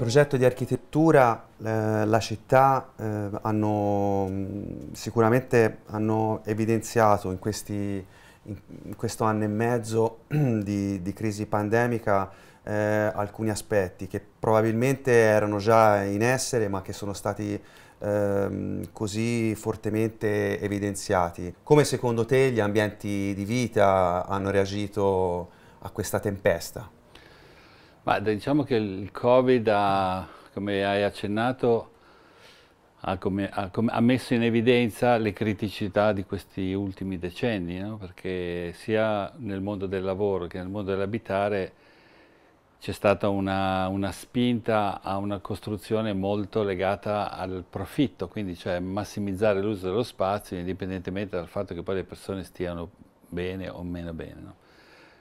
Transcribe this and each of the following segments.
progetto di architettura eh, la città eh, hanno, mm, sicuramente hanno evidenziato in, questi, in, questo anno e mezzo di, di crisi pandemica eh, alcuni aspetti che probabilmente erano già in essere ma che sono stati ehm, così fortemente evidenziati. Come secondo te gli ambienti di vita hanno reagito a questa tempesta? Ma diciamo che il Covid ha, come hai accennato, ha, come, ha, come, ha, messo in evidenza le criticità di questi ultimi decenni, no? perché sia nel mondo del lavoro che nel mondo dell'abitare c'è stata una, una, spinta a una costruzione molto legata al profitto, quindi cioè massimizzare l'uso dello spazio indipendentemente dal fatto che poi le persone stiano bene o meno bene. No?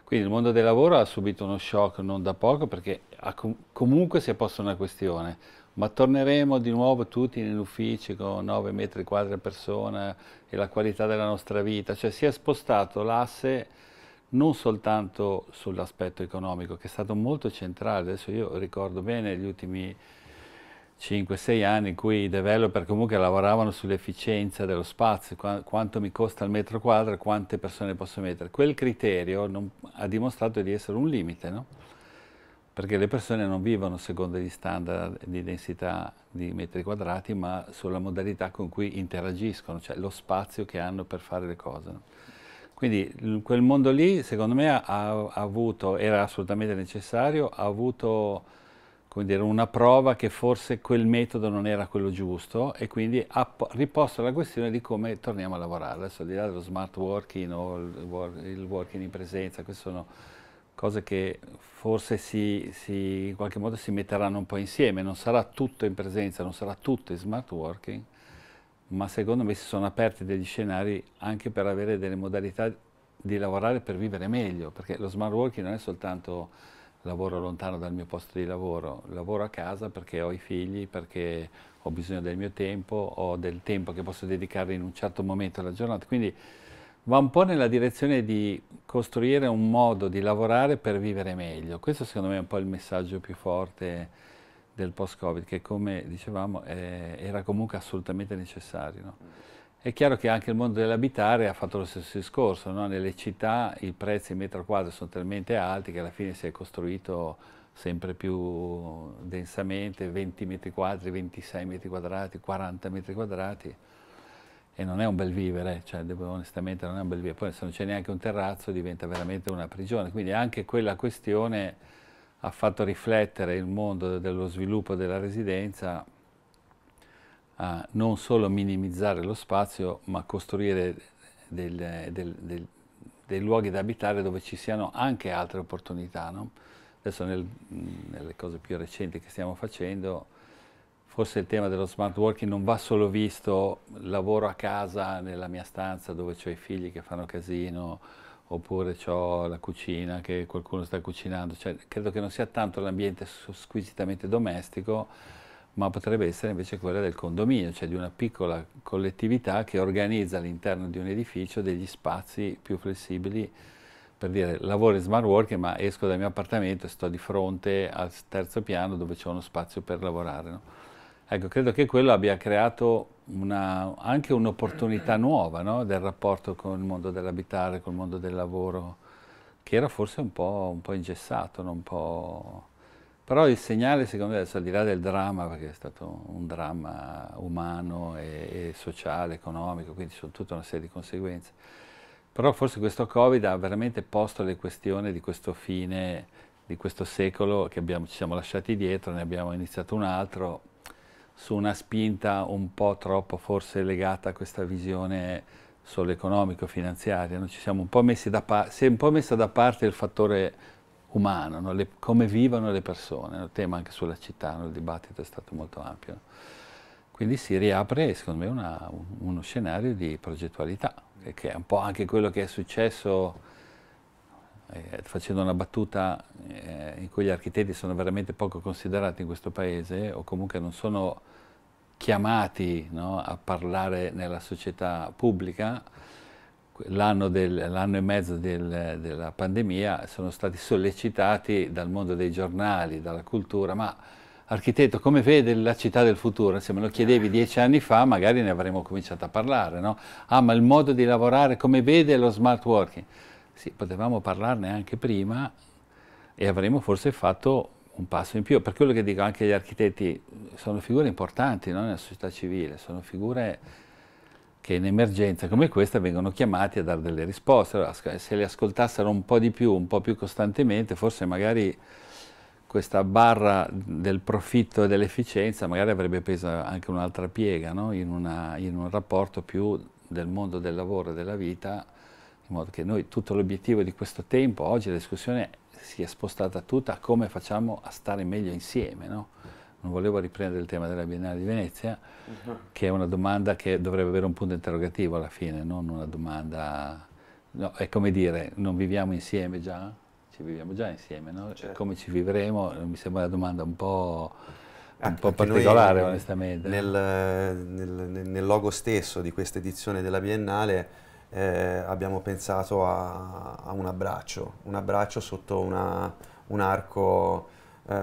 Quindi il mondo del lavoro ha subito uno shock non da poco perché com comunque si è posta una questione, ma torneremo di nuovo tutti nell'ufficio con 9 metri quadri a persona e la qualità della nostra vita, cioè si è spostato l'asse non soltanto sull'aspetto economico che è stato molto centrale, adesso io ricordo bene gli ultimi 5-6 anni in cui i developer comunque lavoravano sull'efficienza dello spazio, qu quanto mi costa il metro quadro e quante persone posso mettere. Quel criterio non, ha dimostrato di essere un limite, no? perché le persone non vivono secondo gli standard di densità di metri quadrati, ma sulla modalità con cui interagiscono, cioè lo spazio che hanno per fare le cose. No? Quindi quel mondo lì, secondo me, ha, ha avuto, era assolutamente necessario, ha avuto come dire, una prova che forse quel metodo non era quello giusto e quindi ha riposto la questione di come torniamo a lavorare. Adesso al di là dello smart working o il working in presenza, queste sono cose che forse si, si, in qualche modo si metteranno un po' insieme, non sarà tutto in presenza, non sarà tutto in smart working, ma secondo me si sono aperti degli scenari anche per avere delle modalità di lavorare per vivere meglio, perché lo smart working non è soltanto lavoro lontano dal mio posto di lavoro, lavoro a casa perché ho i figli, perché ho bisogno del mio tempo, ho del tempo che posso dedicare in un certo momento della giornata. Quindi va un po' nella direzione di costruire un modo di lavorare per vivere meglio. Questo secondo me è un po' il messaggio più forte del post-Covid, che come dicevamo eh, era comunque assolutamente necessario. No? È chiaro che anche il mondo dell'abitare ha fatto lo stesso discorso, no? nelle città i prezzi in metro quadro sono talmente alti che alla fine si è costruito sempre più densamente 20 metri quadri, 26 metri quadrati, 40 metri quadrati e non è un bel vivere, cioè, devo, onestamente non è un bel vivere, poi se non c'è neanche un terrazzo diventa veramente una prigione, quindi anche quella questione ha fatto riflettere il mondo dello sviluppo della residenza a non solo minimizzare lo spazio, ma costruire del, del, del, dei luoghi da abitare dove ci siano anche altre opportunità. No? Adesso nel, nelle cose più recenti che stiamo facendo, forse il tema dello smart working non va solo visto lavoro a casa nella mia stanza dove ho i figli che fanno casino, oppure ho la cucina che qualcuno sta cucinando, cioè, credo che non sia tanto l'ambiente squisitamente domestico, ma potrebbe essere invece quella del condominio, cioè di una piccola collettività che organizza all'interno di un edificio degli spazi più flessibili per dire lavoro in smart working ma esco dal mio appartamento e sto di fronte al terzo piano dove c'è uno spazio per lavorare. No? Ecco, credo che quello abbia creato una, anche un'opportunità nuova no? del rapporto con il mondo dell'abitare, con il mondo del lavoro, che era forse un po', un po ingessato, no? un po' Però il segnale, secondo me, adesso al di là del dramma, perché è stato un dramma umano e, e sociale, economico, quindi ci sono tutta una serie di conseguenze, però forse questo Covid ha veramente posto le questioni di questo fine, di questo secolo che abbiamo, ci siamo lasciati dietro, ne abbiamo iniziato un altro, su una spinta un po' troppo forse legata a questa visione solo economico-finanziaria, noi ci siamo un po' messi da, pa- si è un po' messo da parte il fattore umano, no? le, come vivono le persone, il no? tema anche sulla città, no? il dibattito è stato molto ampio. Quindi si riapre, secondo me, una, un, uno scenario di progettualità, che, che, è un po' anche quello che è successo, eh, facendo una battuta eh, in cui gli architetti sono veramente poco considerati in questo paese, o comunque non sono chiamati a parlare nella società pubblica, l'anno, e mezzo del, della pandemia sono stati sollecitati dal mondo dei giornali, dalla cultura, ma architetto come vede la città del futuro? Se me lo chiedevi dieci anni fa magari ne avremmo cominciato a parlare, no? Ah, ma il modo di lavorare, come vede lo smart working? Sì, potevamo parlarne anche prima e avremmo forse fatto un passo in più. Per quello che dico anche gli architetti sono figure importanti no? nella società civile, sono figure che in emergenza come questa vengono chiamati a dare delle risposte. Allora, se le ascoltassero un po' di più, un po' più costantemente, forse magari questa barra del profitto e dell'efficienza magari avrebbe preso anche un'altra piega no? in, una, in, un rapporto più del mondo del lavoro e della vita, in modo che noi tutto l'obiettivo di questo tempo, oggi la discussione si è spostata tutta a come facciamo a stare meglio insieme. No? non volevo riprendere il tema della Biennale di Venezia, uh -huh. che è una domanda che dovrebbe avere un punto interrogativo alla fine, non una domanda... No, è come dire, non viviamo insieme già? Ci viviamo già insieme, no? Certo. Come ci vivremo? Mi sembra una domanda un po'... Un ah, po particolare, noi, onestamente. Nel, nel, nel, logo stesso di questa edizione della Biennale eh, abbiamo pensato a, a, un abbraccio, un abbraccio sotto una, un arco eh,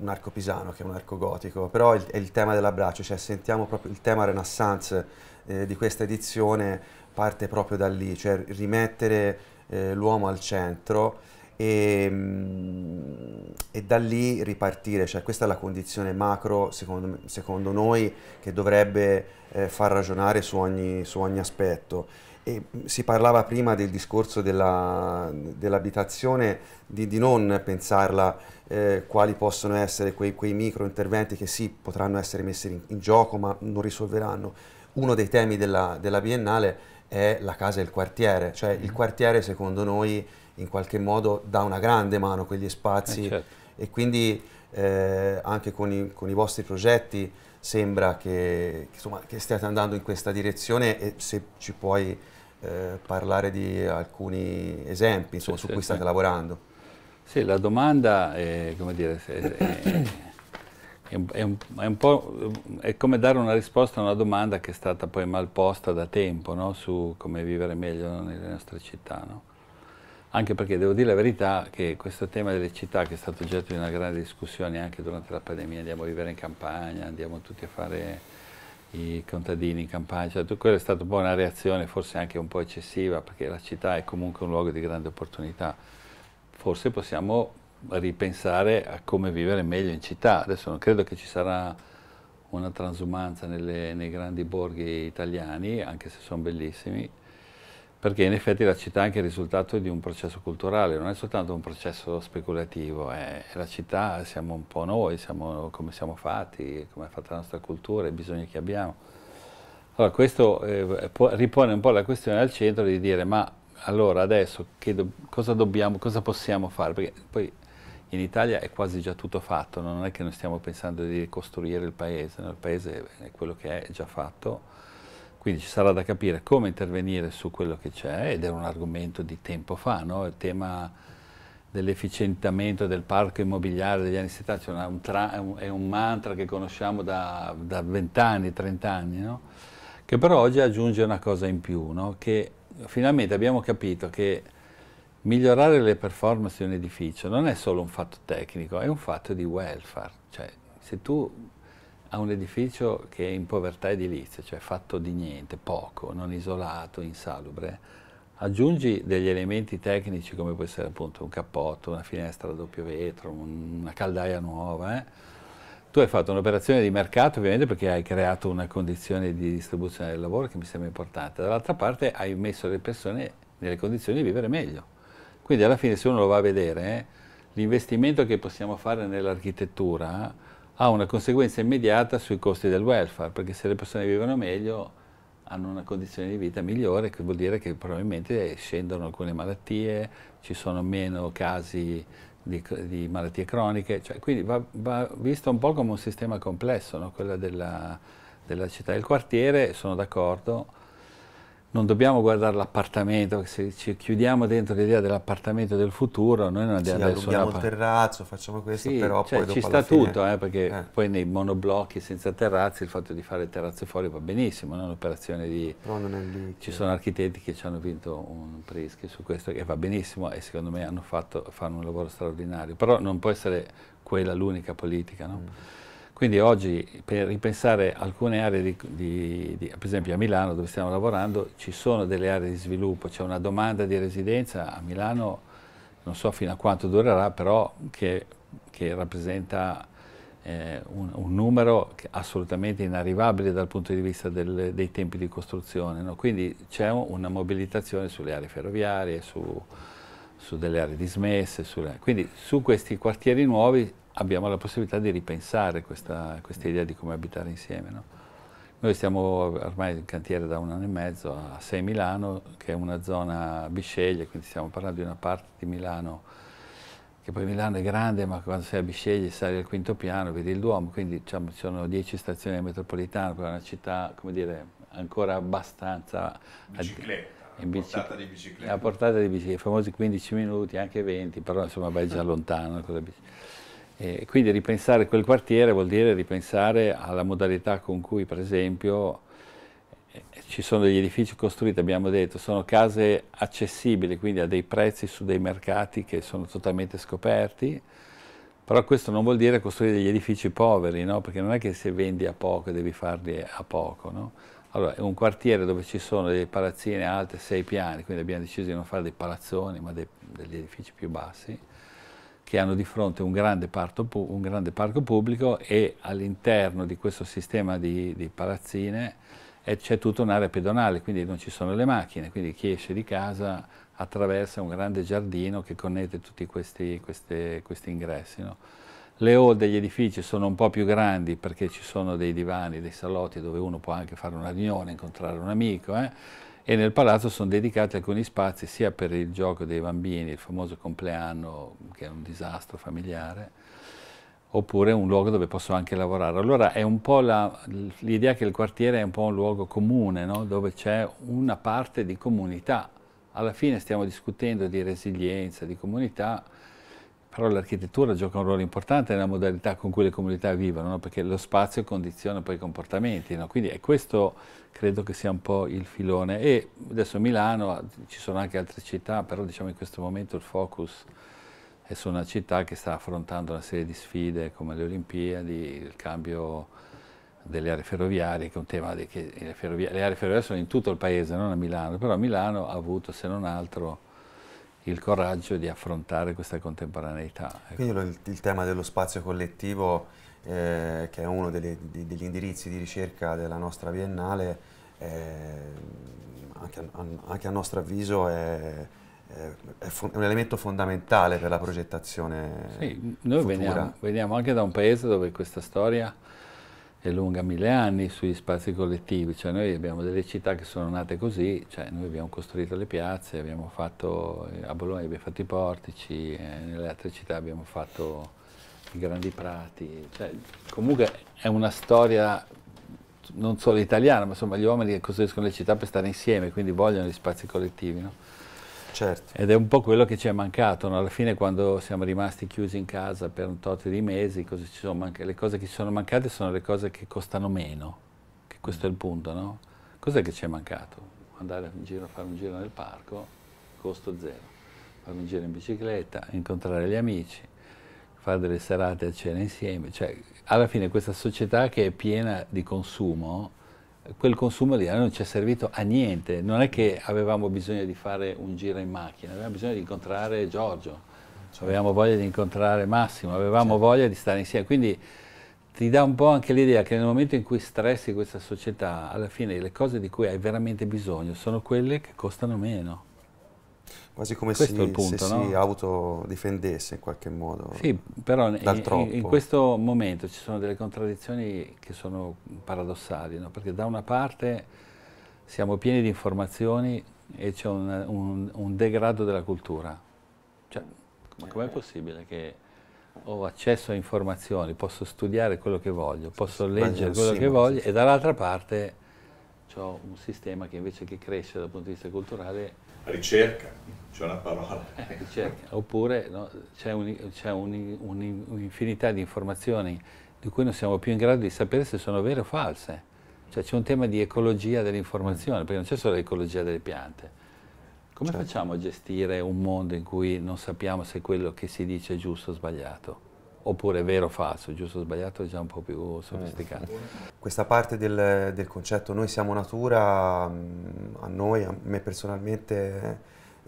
un arco pisano che è un arco gotico, però il, è il tema dell'abbraccio, cioè sentiamo proprio il tema Renaissance eh, di questa edizione parte proprio da lì, cioè rimettere eh, l'uomo al centro e, mm, e, da lì ripartire, cioè questa è la condizione macro secondo, secondo noi che dovrebbe eh, far ragionare su ogni, su ogni aspetto e si parlava prima del discorso dell'abitazione, di, di, non pensarla eh, quali possono essere quei, quei, micro interventi che sì, potranno essere messi in, in gioco, ma non risolveranno. Uno dei temi della, della, Biennale è la casa e il quartiere, cioè il mm. quartiere secondo noi in qualche modo dà una grande mano a quegli spazi eh certo. e quindi eh, anche con i, con i vostri progetti sembra che, insomma, che stiate andando in questa direzione e se ci puoi eh, parlare di alcuni esempi insomma, sì, su sì, cui state sì. lavorando. Sì, la domanda è, come dire, è, è, è, un, un è, come dare una risposta a una domanda che è stata poi mal posta da tempo no? su come vivere meglio nelle nostre città. No? Anche perché devo dire la verità che questo tema delle città, che è stato oggetto di una grande discussione anche durante la pandemia, andiamo a vivere in campagna, andiamo tutti a fare i contadini in campagna, cioè, tutto quello è stata un po' una reazione forse anche un po' eccessiva perché la città è comunque un luogo di grande opportunità. Forse possiamo ripensare a come vivere meglio in città. Adesso non credo che ci sarà una transumanza nelle, nei grandi borghi italiani, anche se sono bellissimi, perché in effetti la città è anche il risultato di un processo culturale, non è soltanto un processo speculativo, è la città siamo un po' noi, siamo come siamo fatti, come è fatta la nostra cultura, i bisogni che abbiamo. Allora questo eh, ripone un po' la questione al centro di dire ma allora adesso do cosa dobbiamo, cosa possiamo fare? Perché poi in Italia è quasi già tutto fatto, non è che noi stiamo pensando di ricostruire il paese, no? il paese è quello che è già fatto quindi ci sarà da capire come intervenire su quello che c'è ed è un argomento di tempo fa, no? il tema dell'efficientamento del parco immobiliare degli anni 70 cioè un tra, è un mantra che conosciamo da, da 20 anni, 30 anni, no? che però oggi aggiunge una cosa in più, no? che finalmente abbiamo capito che migliorare le performance di un edificio non è solo un fatto tecnico, è un fatto di welfare. Cioè, se tu a un edificio che è in povertà edilizia, cioè fatto di niente, poco, non isolato, insalubre, aggiungi degli elementi tecnici come può essere appunto un cappotto, una finestra a doppio vetro, un, una caldaia nuova, eh? tu hai fatto un'operazione di mercato ovviamente perché hai creato una condizione di distribuzione del lavoro che mi sembra importante, dall'altra parte hai messo le persone nelle condizioni di vivere meglio. Quindi alla fine se uno lo va a vedere, eh, l'investimento che possiamo fare nell'architettura ha una conseguenza immediata sui costi del welfare, perché se le persone vivono meglio hanno una condizione di vita migliore, che vuol dire che probabilmente scendono alcune malattie, ci sono meno casi di, di malattie croniche, cioè, quindi va, va, visto un po' come un sistema complesso, no? quello della, della città. Il quartiere, sono d'accordo, non dobbiamo guardare l'appartamento, se ci chiudiamo dentro l'idea dell'appartamento del futuro, noi non andiamo sì, adesso... Allunghiamo il terrazzo, facciamo questo, sì, però cioè, poi ci sta fine... tutto, eh, perché eh. poi nei monoblocchi senza terrazzi il fatto di fare terrazze fuori va benissimo, non è un'operazione di... Però non è lì. Ci sono architetti che ci hanno vinto un Prischi su questo, che va benissimo e secondo me hanno fatto, fanno un lavoro straordinario, però non può essere quella l'unica politica, no? Mm. Quindi oggi per ripensare alcune aree, di, di, di, per esempio a Milano dove stiamo lavorando, ci sono delle aree di sviluppo, c'è una domanda di residenza a Milano, non so fino a quanto durerà, però che, che rappresenta eh, un, un, numero assolutamente inarrivabile dal punto di vista del, dei tempi di costruzione. No? Quindi c'è una mobilitazione sulle aree ferroviarie, su, su delle aree dismesse, sulle, quindi su questi quartieri nuovi abbiamo la possibilità di ripensare questa, questa idea di come abitare insieme. No? Noi stiamo ormai in cantiere da un anno e mezzo a 6 Milano, che è una zona Bisceglie, quindi stiamo parlando di una parte di Milano, che poi Milano è grande, ma quando sei a Bisceglie sali al quinto piano, vedi il Duomo, quindi diciamo, ci sono 10 stazioni di metropolitana, è una città, come dire, ancora abbastanza... Bicicletta. A portata di bicicletta. A portata di bicicletta, i famosi 15 minuti, anche 20, però insomma vai già lontano. Cosa bicicletta. E quindi ripensare quel quartiere vuol dire ripensare alla modalità con cui, per esempio, eh, ci sono degli edifici costruiti, abbiamo detto, sono case accessibili, quindi a dei prezzi su dei mercati che sono totalmente scoperti, però questo non vuol dire costruire degli edifici poveri, no? perché non è che se vendi a poco devi farli a poco. No? Allora, è un quartiere dove ci sono delle palazzine alte, sei piani, quindi abbiamo deciso di non fare dei palazzoni, ma dei, degli edifici più bassi che hanno di fronte un grande, parto, un grande parco pubblico e all'interno di questo sistema di, di palazzine eh, c'è tutta un'area pedonale, quindi non ci sono le macchine, quindi chi esce di casa attraversa un grande giardino che connette tutti questi, questi, questi ingressi. No? Le hall degli edifici sono un po' più grandi perché ci sono dei divani, dei salotti dove uno può anche fare una riunione, incontrare un amico, eh? e nel palazzo sono dedicati alcuni spazi sia per il gioco dei bambini, il famoso compleanno che è un disastro familiare, oppure un luogo dove posso anche lavorare. Allora è un po' l'idea che il quartiere è un po' un luogo comune, no? dove c'è una parte di comunità. Alla fine stiamo discutendo di resilienza, di comunità, però l'architettura gioca un ruolo importante nella modalità con cui le comunità vivono, no? perché lo spazio condiziona poi i comportamenti, no? quindi è questo credo che sia un po' il filone. E adesso Milano, ah, ci sono anche altre città, però diciamo in questo momento il focus è su una città che sta affrontando una serie di sfide come le Olimpiadi, il cambio delle aree ferroviarie, che è un tema che le, ferrovie, le aree ferroviarie sono in tutto il paese, non a Milano, però Milano ha avuto, se non altro, il coraggio di affrontare questa contemporaneità. Ecco. Quindi il, il tema dello spazio collettivo eh, che è uno delle, di, degli indirizzi di ricerca della nostra biennale, eh, anche a, anche, a, nostro avviso è, è, un elemento fondamentale per la progettazione. Sì, noi veniamo, veniamo, anche da un paese dove questa storia è lunga mille anni sugli spazi collettivi, cioè noi abbiamo delle città che sono nate così, cioè noi abbiamo costruito le piazze, abbiamo fatto, eh, a Bologna abbiamo fatto i portici, eh, nelle altre città abbiamo fatto i grandi prati. Cioè, comunque è una storia non solo italiana, ma insomma gli uomini che costruiscono le città per stare insieme, quindi vogliono gli spazi collettivi. No? Certo. Ed è un po' quello che ci è mancato, no? alla fine quando siamo rimasti chiusi in casa per un tot di mesi, le cose che ci sono mancate sono le cose che costano meno, che questo è il punto, no? Cos'è che ci è mancato? Andare in giro, a fare un giro nel parco, costo zero, fare un giro in bicicletta, incontrare gli amici, fare delle serate a cena insieme. Cioè, alla fine questa società che è piena di consumo, quel consumo lì non ci è servito a niente. Non è che avevamo bisogno di fare un giro in macchina, avevamo bisogno di incontrare Giorgio, cioè. avevamo voglia di incontrare Massimo, avevamo cioè. voglia di stare insieme. Quindi ti dà un po' anche l'idea che nel momento in cui stressi questa società, alla fine le cose di cui hai veramente bisogno sono quelle che costano meno. Quasi come questo si, il punto, se no? si autodifendesse in qualche modo. Sì, però in, in, questo momento ci sono delle contraddizioni che sono paradossali, no? perché da una parte siamo pieni di informazioni e c'è un, un, un, degrado della cultura. Cioè, ma com'è eh. possibile che ho accesso a informazioni, posso studiare quello che voglio, posso leggere quello che voglio e dall'altra parte ho un sistema che invece che cresce dal punto di vista culturale ricerca, c'è una parola. Eh, ricerca. Oppure no, c'è un'infinità un, un di informazioni di cui non siamo più in grado di sapere se sono vere o false. Cioè c'è un tema di ecologia dell'informazione, perché non c'è solo l'ecologia delle piante. Come certo. facciamo a gestire un mondo in cui non sappiamo se quello che si dice è giusto o sbagliato? oppure vero o falso, giusto o sbagliato è già un po' più sofisticato. Eh, Questa parte del, del concetto noi siamo natura, mm, a noi, a me personalmente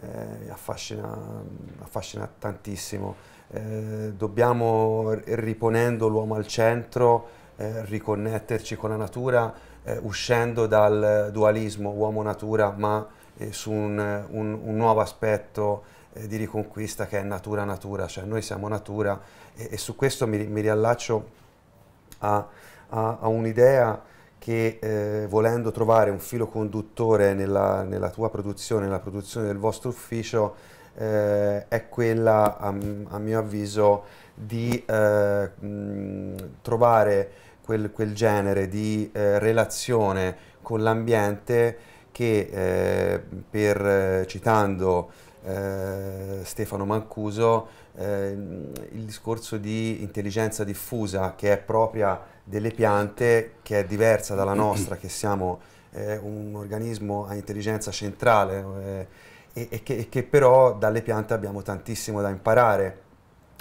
eh, affascina, affascina, tantissimo. Eh, dobbiamo, riponendo l'uomo al centro, eh, riconnetterci con la natura eh, uscendo dal dualismo uomo-natura ma eh, su un, un, un nuovo aspetto eh, di riconquista che è natura natura, cioè noi siamo natura e, e su questo mi, mi riallaccio a, a, a un'idea che eh, volendo trovare un filo conduttore nella, nella, tua produzione, nella produzione del vostro ufficio, eh, è quella, a, a, mio avviso, di eh, mh, trovare quel, quel, genere di eh, relazione con l'ambiente che, eh, per, eh, citando eh, Stefano Mancuso eh, il discorso di intelligenza diffusa che è propria delle piante, che è diversa dalla nostra, che siamo eh, un organismo a intelligenza centrale eh, e, e, che, e, che, però dalle piante abbiamo tantissimo da imparare,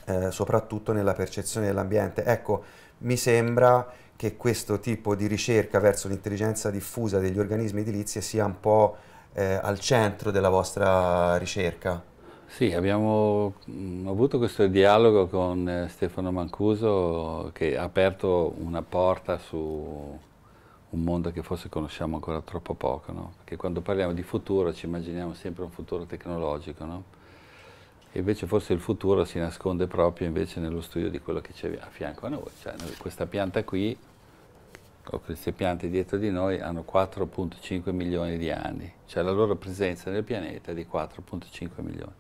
eh, soprattutto nella percezione dell'ambiente. Ecco, mi sembra che questo tipo di ricerca verso l'intelligenza diffusa degli organismi edilizie sia un po' eh, al centro della vostra ricerca. Sì, abbiamo mm, avuto questo dialogo con eh, Stefano Mancuso che ha aperto una porta su un mondo che forse conosciamo ancora troppo poco, no? perché quando parliamo di futuro ci immaginiamo sempre un futuro tecnologico, no? e invece forse il futuro si nasconde proprio invece nello studio di quello che c'è a fianco a noi, cioè questa pianta qui o ecco, queste piante dietro di noi hanno 4.5 milioni di anni, cioè la loro presenza nel pianeta è di 4.5 milioni.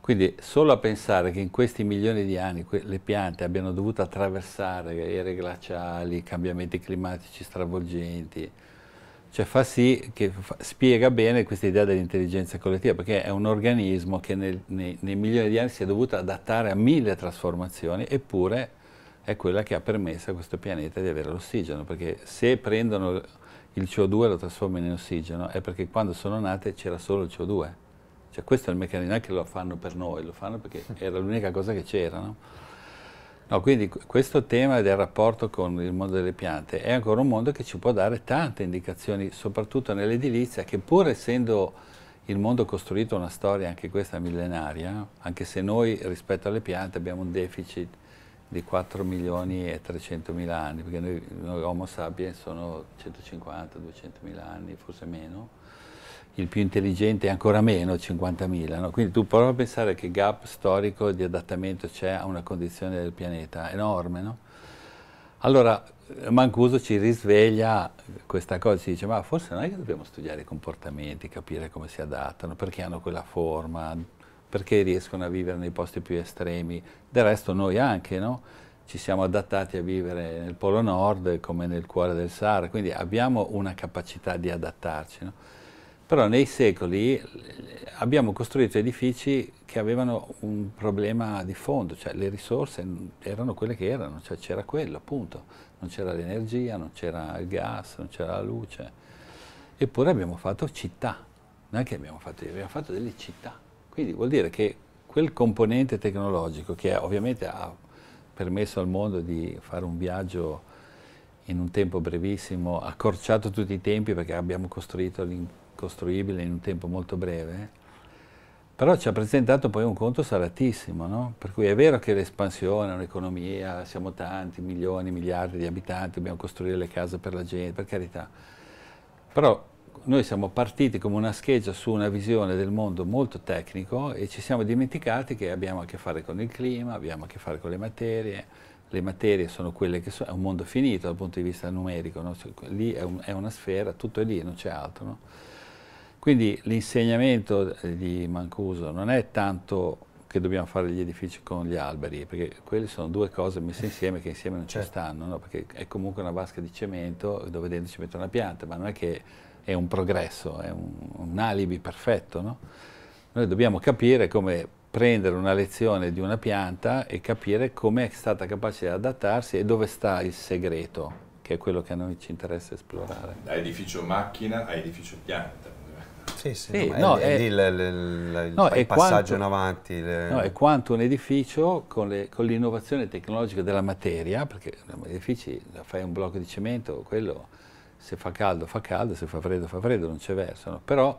Quindi solo a pensare che in questi milioni di anni le piante abbiano dovuto attraversare ere glaciali, cambiamenti climatici stravolgenti, cioè fa sì che fa, spiega bene questa idea dell'intelligenza collettiva, perché è un organismo che nel, nei, nei milioni di anni si è dovuto adattare a mille trasformazioni, eppure è quella che ha permesso a questo pianeta di avere l'ossigeno, perché se prendono il CO2 e lo trasformano in ossigeno è perché quando sono nate c'era solo il CO2. Cioè questo è il meccanismo, non è che lo fanno per noi, lo fanno perché era l'unica cosa che c'era. No? No, quindi questo tema del rapporto con il mondo delle piante è ancora un mondo che ci può dare tante indicazioni, soprattutto nell'edilizia, che pur essendo il mondo costruito una storia anche questa millenaria, anche se noi rispetto alle piante abbiamo un deficit di 4 milioni e 300 mila anni, perché noi, noi Homo sapiens sono 150, 200 mila anni, forse meno, il più intelligente è ancora meno, 50 mila, no? quindi tu prova a pensare che gap storico di adattamento c'è a una condizione del pianeta enorme, no? Allora Mancuso ci risveglia questa cosa, ci dice ma forse non è che dobbiamo studiare i comportamenti, capire come si adattano, perché hanno quella forma, perché riescono a vivere nei posti più estremi. Del resto noi anche, no? ci siamo adattati a vivere nel Polo Nord come nel cuore del Sahara, quindi abbiamo una capacità di adattarci. No? Però nei secoli eh, abbiamo costruito edifici che avevano un problema di fondo, cioè le risorse erano quelle che erano, cioè c'era quello, appunto, non c'era l'energia, non c'era il gas, non c'era la luce. Eppure abbiamo fatto città, non è che abbiamo fatto, abbiamo fatto delle città. Quindi vuol dire che quel componente tecnologico che ovviamente ha permesso al mondo di fare un viaggio in un tempo brevissimo, accorciato tutti i tempi perché abbiamo costruito l'incostruibile in un tempo molto breve, però ci ha presentato poi un conto salatissimo, no? per cui è vero che l'espansione, un'economia, siamo tanti, milioni, miliardi di abitanti, dobbiamo costruire le case per la gente, per carità, però noi siamo partiti come una scheggia su una visione del mondo molto tecnico e ci siamo dimenticati che abbiamo a che fare con il clima, abbiamo a che fare con le materie, le materie sono quelle che sono, è un mondo finito dal punto di vista numerico, no? cioè, lì è, un, è, una sfera, tutto è lì, non c'è altro. No? Quindi l'insegnamento eh, di Mancuso non è tanto che dobbiamo fare gli edifici con gli alberi, perché quelle sono due cose messe insieme che insieme non ci certo. stanno, no? perché è comunque una vasca di cemento dove dentro ci metto una pianta, ma non è che è un progresso, è un, un alibi perfetto. No? Noi dobbiamo capire come prendere una lezione di una pianta e capire come è stata capace di adattarsi e dove sta il segreto, che è quello che a noi ci interessa esplorare. Da edificio macchina a edificio pianta. Sì, sì, sì no, è, è, lì le, le, le, no, il passaggio quanto, in avanti. No, è quanto un edificio con, l'innovazione tecnologica della materia, perché gli edifici, fai un blocco di cemento, quello se fa caldo fa caldo, se fa freddo fa freddo, non c'è verso, no? però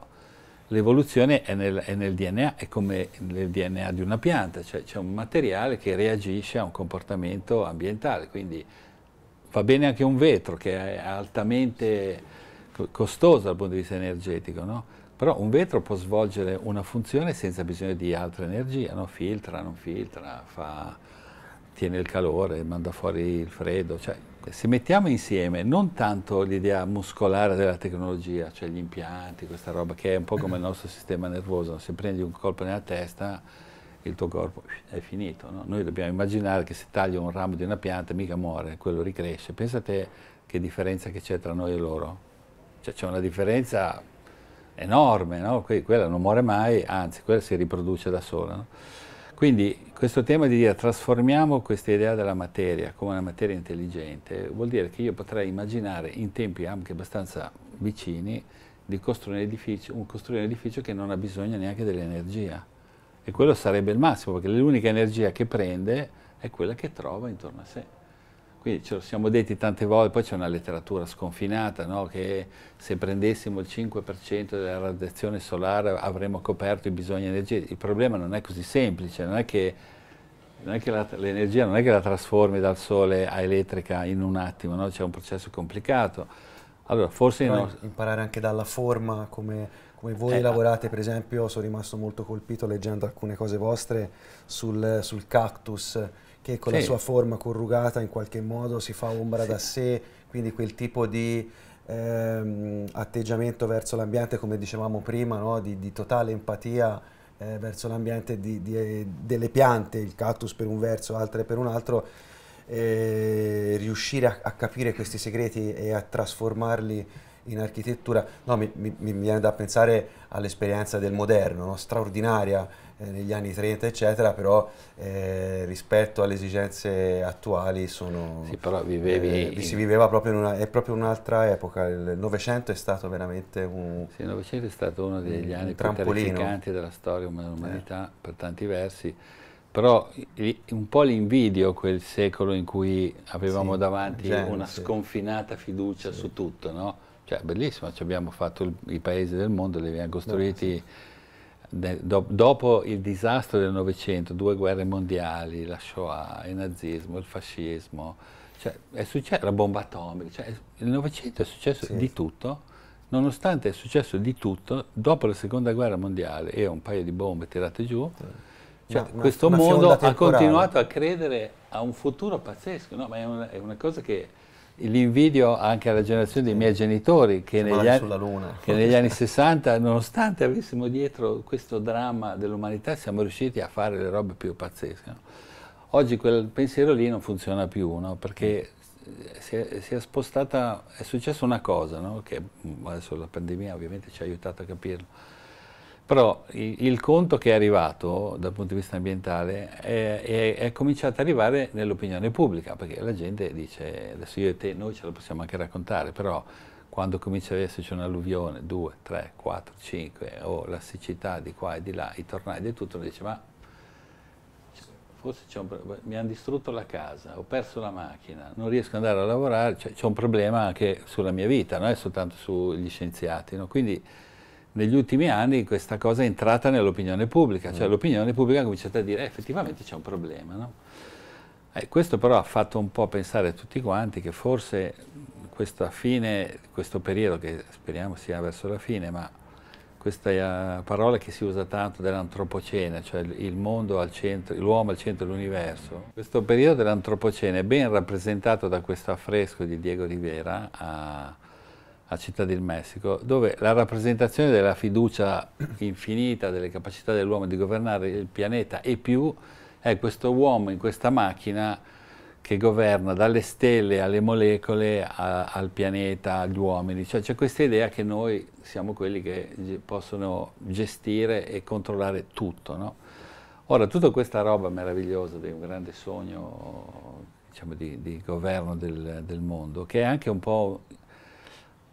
l'evoluzione è, è nel, DNA, è come nel DNA di una pianta, cioè c'è un materiale che reagisce a un comportamento ambientale, quindi va bene anche un vetro che è altamente costoso dal punto di vista energetico, no? però un vetro può svolgere una funzione senza bisogno di altra energia, no? filtra, non filtra, fa, tiene il calore, manda fuori il freddo, cioè eh, se mettiamo insieme non tanto l'idea muscolare della tecnologia, cioè gli impianti, questa roba che è un po' come il nostro sistema nervoso, se prendi un colpo nella testa il tuo corpo è finito. No? Noi dobbiamo immaginare che se taglio un ramo di una pianta mica muore, quello ricresce. Pensate che differenza che c'è tra noi e loro. Cioè c'è una differenza enorme, no? quella non muore mai, anzi quella si riproduce da sola. No? Quindi questo tema di dire trasformiamo questa idea della materia come una materia intelligente vuol dire che io potrei immaginare in tempi anche abbastanza vicini di costruire un edificio, un, costruire un edificio che non ha bisogno neanche dell'energia e quello sarebbe il massimo perché l'unica energia che prende è quella che trova intorno a sé. Quindi ce lo siamo detti tante volte, poi c'è una letteratura sconfinata, no? che se prendessimo il 5% della radiazione solare avremmo coperto i bisogni energetici. Il problema non è così semplice, non è che, l'energia non è che la trasformi dal sole a elettrica in un attimo, no? c'è un processo complicato. Allora, forse no, imparare anche dalla forma come, come voi eh, lavorate, per esempio, sono rimasto molto colpito leggendo alcune cose vostre sul, sul cactus che con sì. la sua forma corrugata in qualche modo si fa ombra sì. da sé, quindi quel tipo di ehm, atteggiamento verso l'ambiente, come dicevamo prima, no? di, di, totale empatia eh, verso l'ambiente eh, delle piante, il cactus per un verso, altre per un altro, eh, riuscire a, a capire questi segreti e a trasformarli in architettura, no, mi, mi, mi, viene da pensare all'esperienza del moderno, no? straordinaria, eh, negli anni 30 eccetera, però eh, rispetto alle esigenze attuali sono... Sì, però vivevi... Eh, si viveva proprio in una, è proprio un'altra epoca, il Novecento è stato veramente un... Sì, il Novecento è stato uno degli anni trampolino. più terrificanti della storia dell'umanità eh. per tanti versi, però un po' l'invidio quel secolo in cui avevamo sì, davanti gente, una sconfinata fiducia sì. su tutto, no? Cioè, bellissimo, ci cioè abbiamo fatto il, i paesi del mondo, li abbiamo costruiti... No, sì dopo il disastro del Novecento, due guerre mondiali, la Shoah, il nazismo, il fascismo, cioè è successo la bomba atomica, cioè nel Novecento è successo sì. di tutto, nonostante è successo di tutto, dopo la seconda guerra mondiale e un paio di bombe tirate giù, sì. cioè, ma, questo ma, mondo ha continuato a credere a un futuro pazzesco, no? ma è una, è una cosa che li invidio anche alla generazione dei miei genitori che, negli anni, che negli anni 60, nonostante avessimo dietro questo dramma dell'umanità, siamo riusciti a fare le robe più pazzesche. No? Oggi quel pensiero lì non funziona più, no? perché si è, si è, spostata, è successa una cosa, no? che mm, adesso la pandemia ovviamente ci ha aiutato a capirlo, però il, il, conto che è arrivato dal punto di vista ambientale è, è, è cominciato ad arrivare nell'opinione pubblica, perché la gente dice, adesso io e te, noi ce la possiamo anche raccontare, però quando comincia ad esserci un'alluvione, 2, 3, 4, 5, o la siccità di qua e di là, i tornai di tutto, uno dice ma forse un, mi hanno distrutto la casa, ho perso la macchina, non riesco ad andare a lavorare, cioè c'è un problema anche sulla mia vita, non è soltanto sugli scienziati. No? Quindi negli ultimi anni questa cosa è entrata nell'opinione pubblica, cioè mm. l'opinione pubblica ha cominciato a dire eh, effettivamente c'è un problema. No? Eh, questo però ha fatto un po' pensare a tutti quanti che forse questa fine, questo periodo che speriamo sia verso la fine, ma questa eh, parola che si usa tanto dell'antropocene, cioè il mondo al centro, l'uomo al centro dell'universo. Questo periodo dell'antropocene è ben rappresentato da questo affresco di Diego Rivera a, a Città del Messico, dove la rappresentazione della fiducia infinita, delle capacità dell'uomo di governare il pianeta e più, è questo uomo in questa macchina che governa dalle stelle alle molecole a, al pianeta, agli uomini. Cioè c'è questa idea che noi siamo quelli che possono gestire e controllare tutto. No? Ora, tutta questa roba meravigliosa di un grande sogno diciamo, di, di governo del, del mondo, che è anche un po'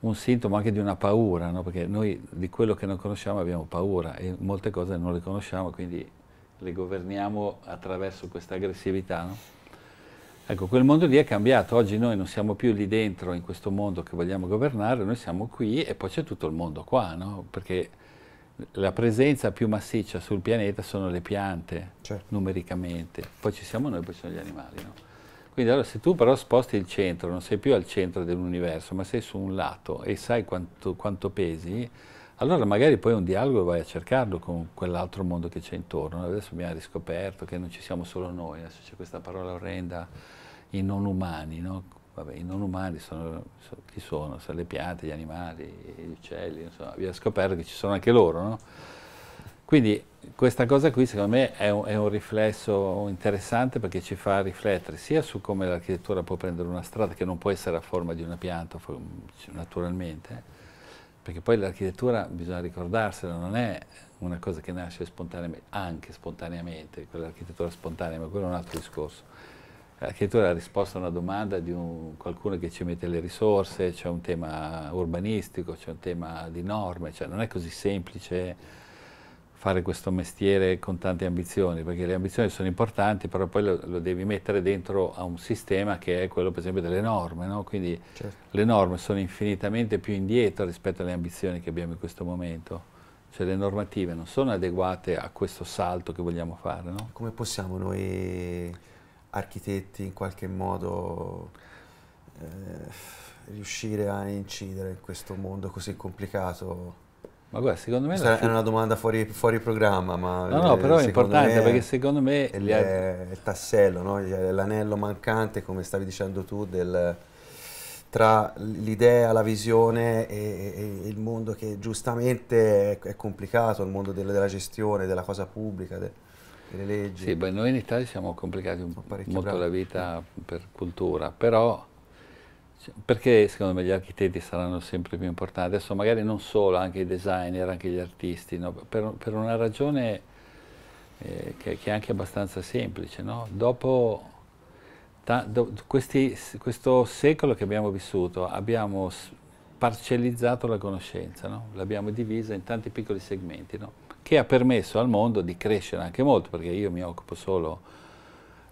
un sintomo anche di una paura, no? perché noi di quello che non conosciamo abbiamo paura e molte cose non le conosciamo, quindi le governiamo attraverso questa aggressività. No? Ecco, quel mondo lì è cambiato, oggi noi non siamo più lì dentro in questo mondo che vogliamo governare, noi siamo qui e poi c'è tutto il mondo qua, no? perché la presenza più massiccia sul pianeta sono le piante, certo. numericamente, poi ci siamo noi, poi ci sono gli animali. No? Quindi allora se tu però sposti il centro, non sei più al centro dell'universo, ma sei su un lato e sai quanto, quanto pesi, allora magari poi un dialogo vai a cercarlo con quell'altro mondo che c'è intorno. Adesso abbiamo riscoperto che non ci siamo solo noi, adesso c'è questa parola orrenda, i non umani, no? Vabbè, i non umani sono, so, chi sono? Sono le piante, gli animali, gli uccelli, insomma, vi abbiamo scoperto che ci sono anche loro, no? Quindi questa cosa qui secondo me è un, è un, riflesso interessante perché ci fa riflettere sia su come l'architettura può prendere una strada che non può essere a forma di una pianta naturalmente, perché poi l'architettura bisogna ricordarsela, non è una cosa che nasce spontaneamente, anche spontaneamente, quell'architettura spontanea, ma quello è un altro discorso. L'architettura è la risposta a una domanda di un, qualcuno che ci mette le risorse, c'è un tema urbanistico, c'è un tema di norme, cioè non è così semplice fare questo mestiere con tante ambizioni, perché le ambizioni sono importanti, però poi lo, lo devi mettere dentro a un sistema che è quello per esempio delle norme, no? quindi certo. le norme sono infinitamente più indietro rispetto alle ambizioni che abbiamo in questo momento cioè le normative non sono adeguate a questo salto che vogliamo fare. No? Come possiamo noi architetti in qualche modo eh, riuscire a incidere in questo mondo così complicato? Ma guarda, secondo me... Questa è una domanda fuori, fuori programma, ma... No, eh, no, però è importante perché secondo me... Il, il tassello, no? Cioè, l'anello mancante, come stavi dicendo tu, del, tra l'idea, la visione e, e, il mondo che giustamente è, complicato, il mondo delle, della gestione, della cosa pubblica, de, delle leggi. Sì, beh, noi in Italia siamo complicati molto bravi. la vita per cultura, però perché secondo me gli architetti saranno sempre più importanti? Adesso magari non solo, anche i designer, anche gli artisti, no? per, per, una ragione eh, che, che, è anche abbastanza semplice. No? Dopo do, questi, questo secolo che abbiamo vissuto abbiamo parcellizzato la conoscenza, no? l'abbiamo divisa in tanti piccoli segmenti, che ha permesso al mondo di crescere anche molto, perché io mi occupo solo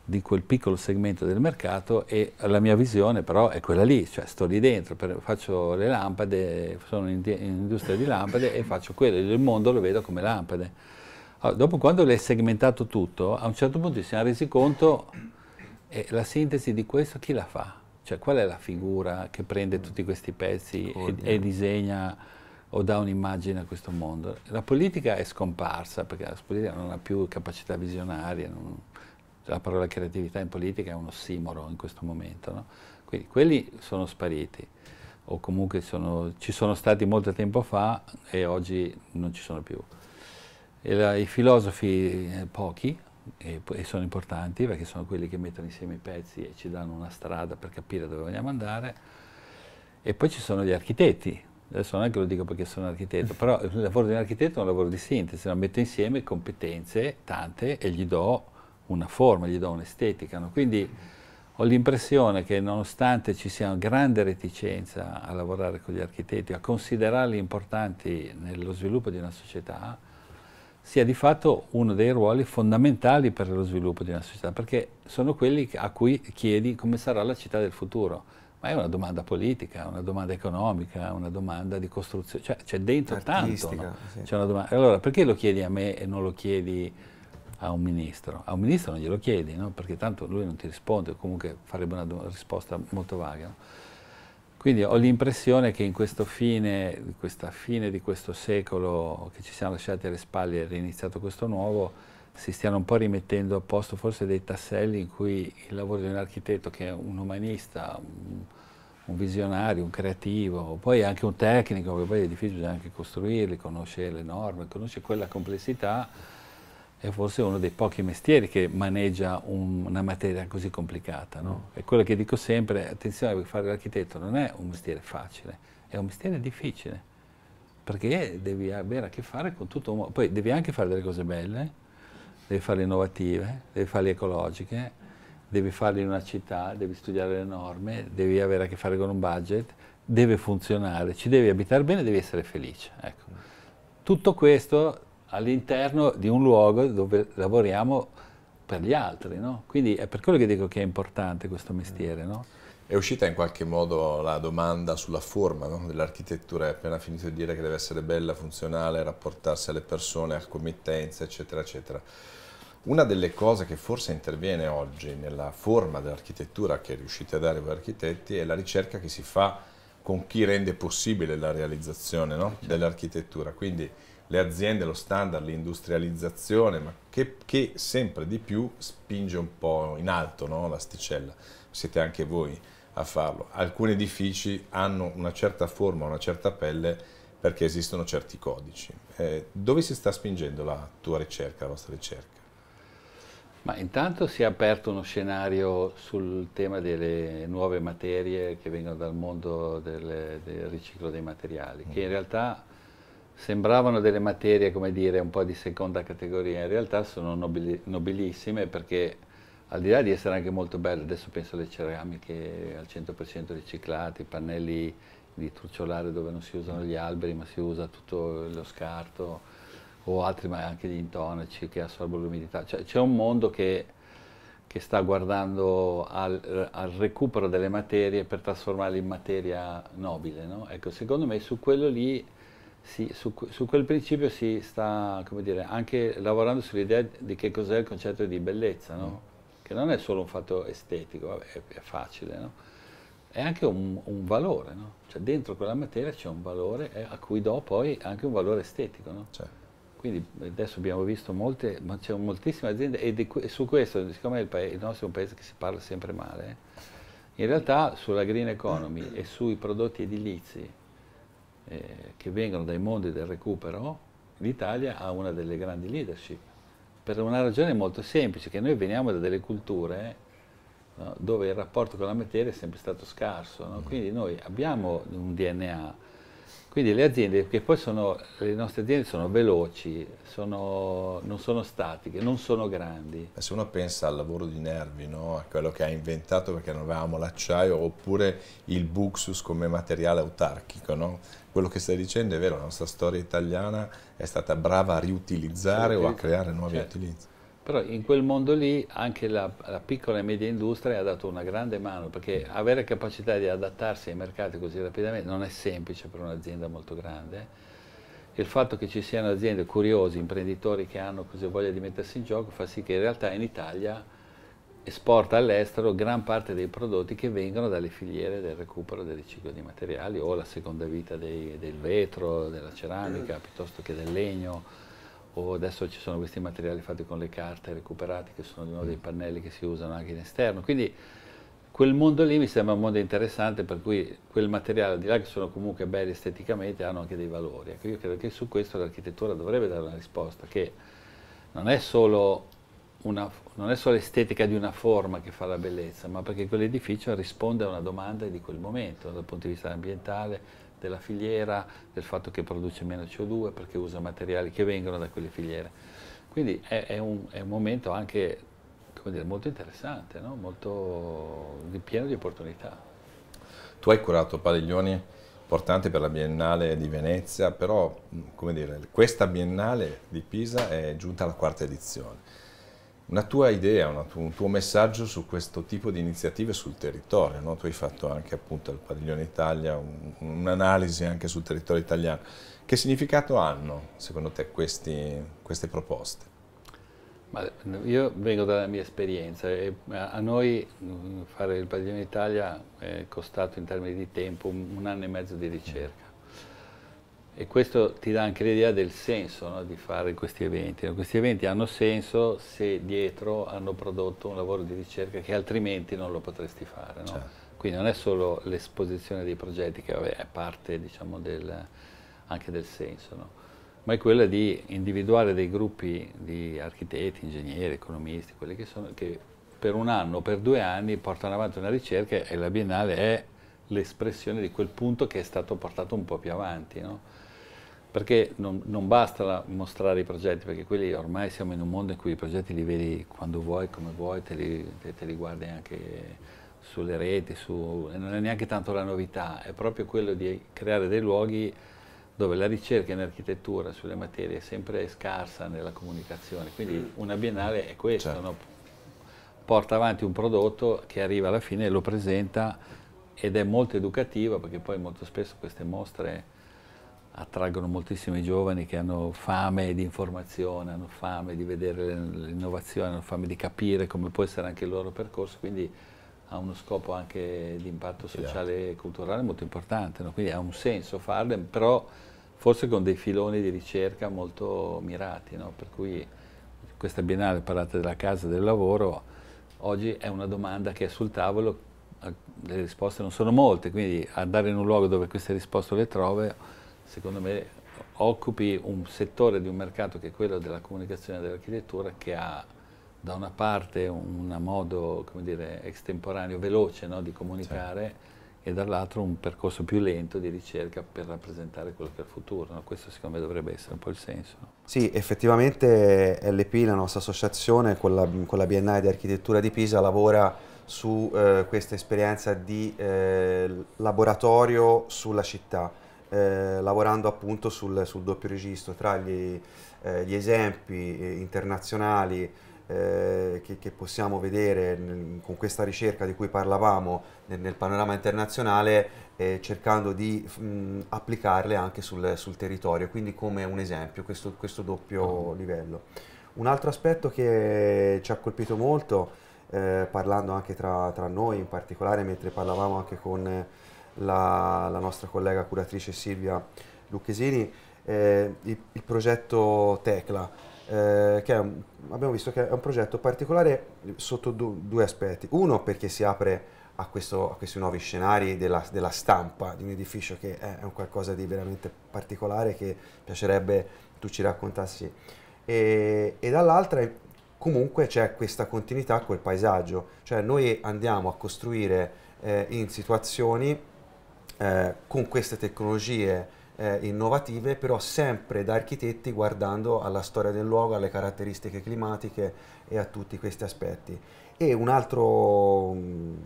di quel piccolo segmento del mercato e la mia visione però è quella lì, cioè sto lì dentro, per, faccio le lampade, sono in, in, industria di lampade e faccio quello, il mondo lo vedo come lampade. Allora, dopo quando l'hai segmentato tutto, a un certo punto ci siamo resi conto eh, la sintesi di questo chi la fa? Cioè qual è la figura che prende tutti questi pezzi e, e disegna o dà un'immagine a questo mondo? La politica è scomparsa perché la politica non ha più capacità visionaria. Non, la parola creatività in politica è un ossimoro in questo momento, no? quindi quelli sono spariti o comunque sono, ci sono stati molto tempo fa e oggi non ci sono più. La, I filosofi eh, pochi, e, e, sono importanti perché sono quelli che mettono insieme i pezzi e ci danno una strada per capire dove vogliamo andare, e poi ci sono gli architetti, adesso non è che lo dico perché sono architetto, però il lavoro di un architetto è un lavoro di sintesi, no? metto insieme competenze tante e gli do una forma, gli do un'estetica. No? Quindi ho l'impressione che nonostante ci sia una grande reticenza a lavorare con gli architetti, a considerarli importanti nello sviluppo di una società, sia di fatto uno dei ruoli fondamentali per lo sviluppo di una società, perché sono quelli a cui chiedi come sarà la città del futuro. Ma è una domanda politica, una domanda economica, una domanda di costruzione, cioè c'è dentro Artistica, tanto. No? Sì. C'è una domanda. Allora, perché lo chiedi a me e non lo chiedi a un ministro. A un ministro non glielo chiedi, no? perché tanto lui non ti risponde, comunque farebbe una risposta molto vaga. No? Quindi ho l'impressione che in questo fine, questa fine di questo secolo che ci siamo lasciati alle spalle e riniziato questo nuovo, si stiano un po' rimettendo a posto forse dei tasselli in cui il lavoro di un architetto che è un umanista, un, un visionario, un creativo, poi anche un tecnico, che poi gli edifici bisogna anche costruirli, conosce le norme, conosce quella complessità, è forse uno dei pochi mestieri che maneggia un, una materia così complicata. No? E mm. quello che dico sempre, attenzione, fare l'architetto non è un mestiere facile, è un mestiere difficile, perché devi avere a che fare con tutto Poi devi anche fare delle cose belle, devi farle innovative, devi farle ecologiche, devi farle in una città, devi studiare le norme, devi avere a che fare con un budget, deve funzionare, ci devi abitare bene, devi essere felice. Ecco. Mm. Tutto questo all'interno di un luogo dove lavoriamo per gli altri, no? Quindi è per quello che dico che è importante questo mestiere, no? È uscita in qualche modo la domanda sulla forma no? dell'architettura, hai appena finito di dire che deve essere bella, funzionale, rapportarsi alle persone, a committenze, eccetera, eccetera. Una delle cose che forse interviene oggi nella forma dell'architettura che riuscite a dare voi architetti è la ricerca che si fa con chi rende possibile la realizzazione no? dell'architettura. Quindi le aziende, lo standard, l'industrializzazione, ma che, che, sempre di più spinge un po' in alto no? l'asticella. Siete anche voi a farlo. Alcuni edifici hanno una certa forma, una certa pelle perché esistono certi codici. Eh, dove si sta spingendo la tua ricerca, la vostra ricerca? Ma intanto si è aperto uno scenario sul tema delle nuove materie che vengono dal mondo del, del riciclo dei materiali, che in mm. realtà sembravano delle materie, come dire, un po' di seconda categoria, in realtà sono nobili, nobilissime perché al di là di essere anche molto belle, adesso penso alle ceramiche al 100% riciclate, i pannelli di trucciolare dove non si usano gli alberi ma si usa tutto lo scarto o altri, ma anche gli intonaci che assorbono l'umidità, cioè c'è un mondo che che sta guardando al, al, recupero delle materie per trasformarle in materia nobile. No? Ecco, secondo me su quello lì sì, su, su, quel principio si sta dire, anche lavorando sull'idea di che cos'è il concetto di bellezza, no? Mm. che non è solo un fatto estetico, vabbè, è, facile, no? è anche un, un valore, no? cioè dentro quella materia c'è un valore eh, a cui do poi anche un valore estetico. Certo. Quindi adesso abbiamo visto molte, ma c'è moltissime aziende e, di, e, su questo, siccome il, paese, il, nostro è un paese che si parla sempre male, in realtà sulla green economy e sui prodotti edilizi, eh, che vengono dai mondi del recupero, l'Italia ha una delle grandi leadership, per una ragione molto semplice, che noi veniamo da delle culture no, dove il rapporto con la materia è sempre stato scarso, no? Mm. quindi noi abbiamo un DNA quindi le aziende, che poi sono, le nostre aziende sono veloci, sono, non sono statiche, non sono grandi. se uno pensa al lavoro di Nervi, no? a quello che ha inventato perché non avevamo l'acciaio, oppure il Buxus come materiale autarchico, no? quello che stai dicendo è vero, la nostra storia italiana è stata brava a riutilizzare sì, o a certo. creare nuovi certo. utilizzi. Però in quel mondo lì anche la, la, piccola e media industria ha dato una grande mano, perché avere capacità di adattarsi ai mercati così rapidamente non è semplice per un'azienda molto grande. Il fatto che ci siano aziende curiosi, imprenditori che hanno così voglia di mettersi in gioco, fa sì che in realtà in Italia esporta all'estero gran parte dei prodotti che vengono dalle filiere del recupero del riciclo di materiali o la seconda vita dei, del vetro, della ceramica, piuttosto che del legno o adesso ci sono questi materiali fatti con le carte recuperate che sono di uno dei pannelli che si usano anche in esterno. Quindi quel mondo lì mi sembra un mondo interessante per cui quel materiale, al di là che sono comunque belli esteticamente, hanno anche dei valori. Ecco, io credo che su questo l'architettura dovrebbe dare una risposta, che non è solo una, non è solo l'estetica di una forma che fa la bellezza, ma perché quell'edificio risponde a una domanda di quel momento, dal punto di vista ambientale, della filiera, del fatto che produce meno CO2 perché usa materiali che vengono da quelle filiere. Quindi è, è, un, è un, momento anche dire, molto interessante, no? molto pieno di opportunità. Tu hai curato padiglioni importanti per la Biennale di Venezia, però dire, questa Biennale di Pisa è giunta alla quarta edizione una tua idea, una un tuo messaggio su questo tipo di iniziative sul territorio. No? Tu hai fatto anche appunto al Padiglione Italia un'analisi anche sul territorio italiano. Che significato hanno secondo te questi, queste proposte? Ma io vengo dalla mia esperienza e eh, a noi mm, fare il Padiglione Italia è costato in termini di tempo un anno e mezzo di ricerca e questo ti dà anche l'idea del senso no, di fare questi eventi. Questi eventi hanno senso se dietro hanno prodotto un lavoro di ricerca che altrimenti non lo potresti fare. No? Certo. Quindi non è solo l'esposizione dei progetti che vabbè, è parte diciamo, del, anche del senso, no? ma è quella di individuare dei gruppi di architetti, ingegneri, economisti, quelli che, sono, che per un anno o per due anni portano avanti una ricerca e la Biennale è l'espressione di quel punto che è stato portato un po' più avanti perché non, non, basta mostrare i progetti, perché quelli ormai siamo in un mondo in cui i progetti li vedi quando vuoi, come vuoi, te li, te, te li guardi anche sulle reti, su, non è neanche tanto la novità, è proprio quello di creare dei luoghi dove la ricerca in architettura sulle materie è sempre scarsa nella comunicazione, quindi una biennale è questo, certo. no? porta avanti un prodotto che arriva alla fine, lo presenta ed è molto educativa perché poi molto spesso queste mostre attraggono moltissimi giovani che hanno fame di informazione, hanno fame di vedere l'innovazione, hanno fame di capire come può essere anche il loro percorso, quindi ha uno scopo anche di impatto sociale e culturale molto importante, no? quindi ha un senso farle, però forse con dei filoni di ricerca molto mirati, no? per cui questa biennale, parlate della casa del lavoro, oggi è una domanda che è sul tavolo, eh, le risposte non sono molte, quindi andare in un luogo dove queste risposte le trovo secondo me occupi un settore di un mercato che è quello della comunicazione e dell'architettura che ha da una parte un modo dire, estemporaneo, veloce no, di comunicare certo. e dall'altro un percorso più lento di ricerca per rappresentare quello che è il futuro. No? Questo secondo me dovrebbe essere un po' il senso. No? Sì, effettivamente LP, la nostra associazione con la, con la Biennale di Architettura di Pisa, lavora su eh, questa esperienza di eh, laboratorio sulla città eh, lavorando appunto sul, sul, doppio registro tra gli, eh, gli esempi eh, internazionali eh, che, che, possiamo vedere nel, con questa ricerca di cui parlavamo nel, nel panorama internazionale, eh, cercando di mh, mm, applicarle anche sul, sul, territorio, quindi come un esempio, questo, questo doppio ah. livello. Un altro aspetto che ci ha colpito molto, parlando anche tra, tra, noi, in particolare mentre parlavamo anche con la, la nostra collega curatrice Silvia Lucchesini, eh, il, il, progetto Tecla, eh, che un, abbiamo visto che è un progetto particolare sotto du, due aspetti. Uno perché si apre a, questo, a questi nuovi scenari della, della, stampa di un edificio che è, è un qualcosa di veramente particolare che piacerebbe tu ci raccontassi. E, e dall'altra comunque c'è questa continuità col paesaggio, cioè noi andiamo a costruire eh, in situazioni eh, con queste tecnologie eh, innovative, però sempre da architetti guardando alla storia del luogo, alle caratteristiche climatiche e a tutti questi aspetti. E mm,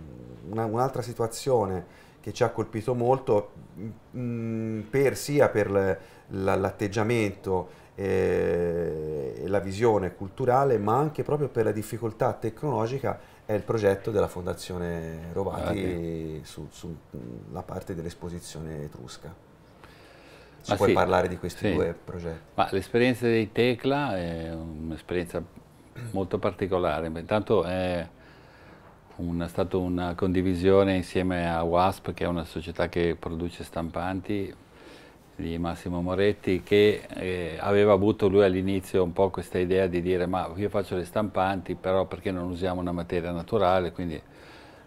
un'altra situazione che ci ha colpito molto, mh, mm, mm, per, sia per l'atteggiamento eh, e la visione culturale, ma anche proprio per la difficoltà tecnologica è il progetto della Fondazione Rovati sulla ah, su mm, parte dell'esposizione etrusca. Ci ah, puoi sì, parlare di questi sì. due progetti? l'esperienza di Tecla è un'esperienza molto particolare. Intanto è una, stata una condivisione insieme a WASP, che è una società che produce stampanti, di Massimo Moretti che eh, aveva avuto lui all'inizio un po' questa idea di dire ma io faccio le stampanti però perché non usiamo una materia naturale quindi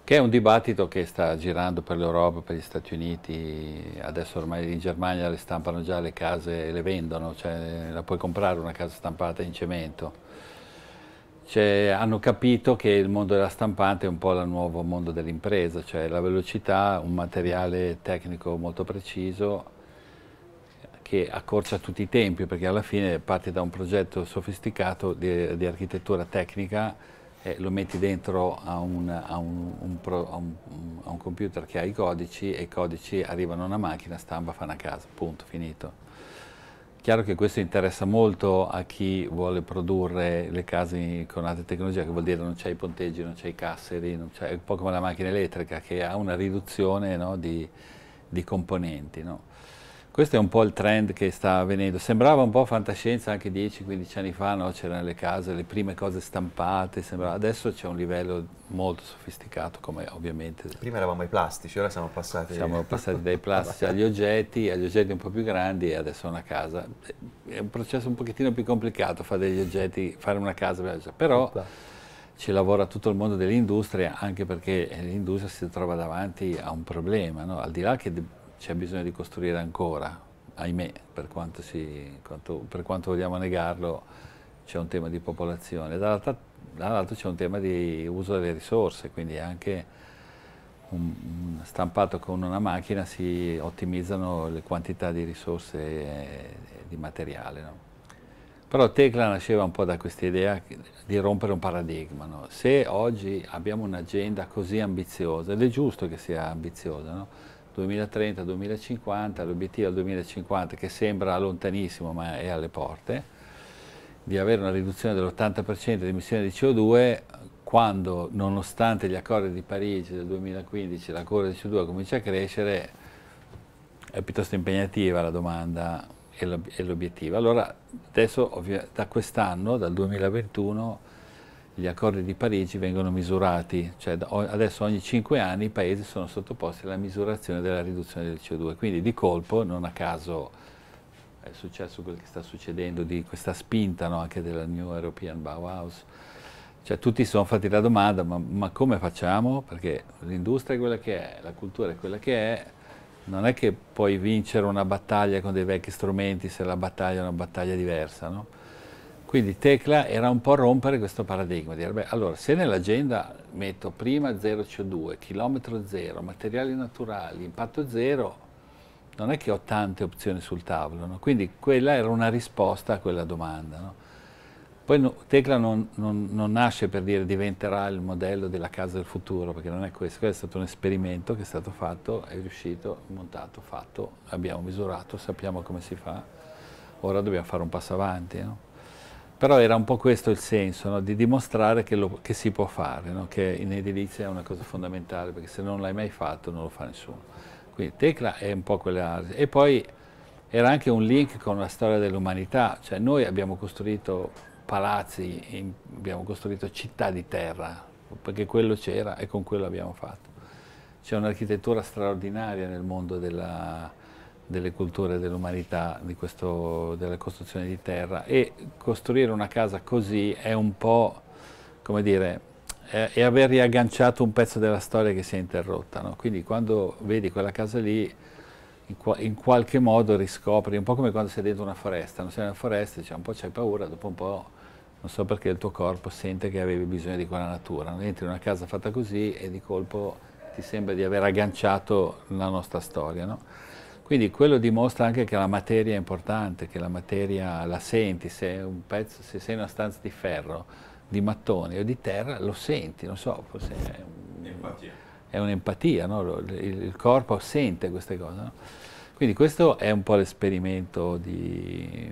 che è un dibattito che sta girando per l'Europa, per gli Stati Uniti, adesso ormai in Germania le stampano già le case e le vendono, cioè la puoi comprare una casa stampata in cemento. Cioè, hanno capito che il mondo della stampante è un po' il nuovo mondo dell'impresa, cioè la velocità, un materiale tecnico molto preciso che accorcia tutti i tempi perché alla fine parti da un progetto sofisticato di, di architettura tecnica e lo metti dentro a un, a, un, un pro, a, a un, computer che ha i codici e i codici arrivano a una macchina, stampa, fa a casa, punto, finito. Chiaro che questo interessa molto a chi vuole produrre le case con altre tecnologie, che vuol dire non c'è i ponteggi, non c'è i casseri, è un po' come la macchina elettrica che ha una riduzione no, di, di, componenti. No? Questo è un po' il trend che sta avvenendo. Sembrava un po' fantascienza anche 10-15 anni fa, no? c'erano le case, le prime cose stampate, sembrava... adesso c'è un livello molto sofisticato come ovviamente... Prima eravamo ai plastici, ora siamo passati... Siamo passati dai plastici agli oggetti, agli oggetti un po' più grandi e adesso una casa. È un processo un pochettino più complicato fare degli oggetti, fare una casa, però ci lavora tutto il mondo dell'industria anche perché l'industria si trova davanti a un problema, no? al di là che c'è bisogno di costruire ancora, ahimè, per quanto, si, quanto, per quanto vogliamo negarlo, c'è un tema di popolazione, dall'altro c'è un tema di uso delle risorse, quindi anche un, stampato con una macchina si ottimizzano le quantità di risorse e eh, di materiale. No? Però Tecla nasceva un po' da questa idea di rompere un paradigma. No? Se oggi abbiamo un'agenda così ambiziosa, ed è giusto che sia ambiziosa, no? 2030-2050, l'obiettivo al 2050 che sembra lontanissimo ma è alle porte, di avere una riduzione dell'80% di emissioni di CO2 quando nonostante gli accordi di Parigi del 2015 la curva di CO2 comincia a crescere è piuttosto impegnativa la domanda e l'obiettivo. Allora adesso da quest'anno, dal 2021, gli accordi di Parigi vengono misurati, cioè adesso ogni 5 anni i paesi sono sottoposti alla misurazione della riduzione del CO2, quindi di colpo, non a caso è successo quello che sta succedendo, di questa spinta no, anche della New European Bauhaus, cioè tutti si sono fatti la domanda, ma, ma come facciamo? Perché l'industria è quella che è, la cultura è quella che è, non è che puoi vincere una battaglia con dei vecchi strumenti se la battaglia è una battaglia diversa, no? Quindi Tecla era un po' rompere questo paradigma, dire beh, allora se nell'agenda metto prima 0 CO2, chilometro zero, materiali naturali, impatto zero, non è che ho tante opzioni sul tavolo, no? quindi quella era una risposta a quella domanda. No? Poi no, Tecla non, non, non, nasce per dire diventerà il modello della casa del futuro, perché non è questo, questo è stato un esperimento che è stato fatto, è riuscito, montato, fatto, abbiamo misurato, sappiamo come si fa, ora dobbiamo fare un passo avanti. Però era un po' questo il senso, no? di dimostrare che, lo, che, si può fare, no? che in edilizia è una cosa fondamentale, perché se non l'hai mai fatto non lo fa nessuno. Quindi Tecla è un po' quella... E poi era anche un link con la storia dell'umanità, cioè noi abbiamo costruito palazzi, abbiamo costruito città di terra, perché quello c'era e con quello abbiamo fatto. C'è un'architettura straordinaria nel mondo della delle culture dell'umanità, della costruzione di terra e costruire una casa così è un po', come dire, è, è aver riagganciato un pezzo della storia che si è interrotta, no? quindi quando vedi quella casa lì in, qua, in, qualche modo riscopri, un po' come quando sei dentro una foresta, non sei nella foresta, cioè un po' c'hai paura, dopo un po' non so perché il tuo corpo sente che avevi bisogno di quella natura, entri in una casa fatta così e di colpo ti sembra di aver agganciato la nostra storia. No? Quindi quello dimostra anche che la materia è importante, che la materia la senti, se, pezzo, se sei in una stanza di ferro, di mattone o di terra, lo senti, non so, forse è, un, è un'empatia, no? il, il, corpo sente queste cose. No? Quindi questo è un po' l'esperimento di,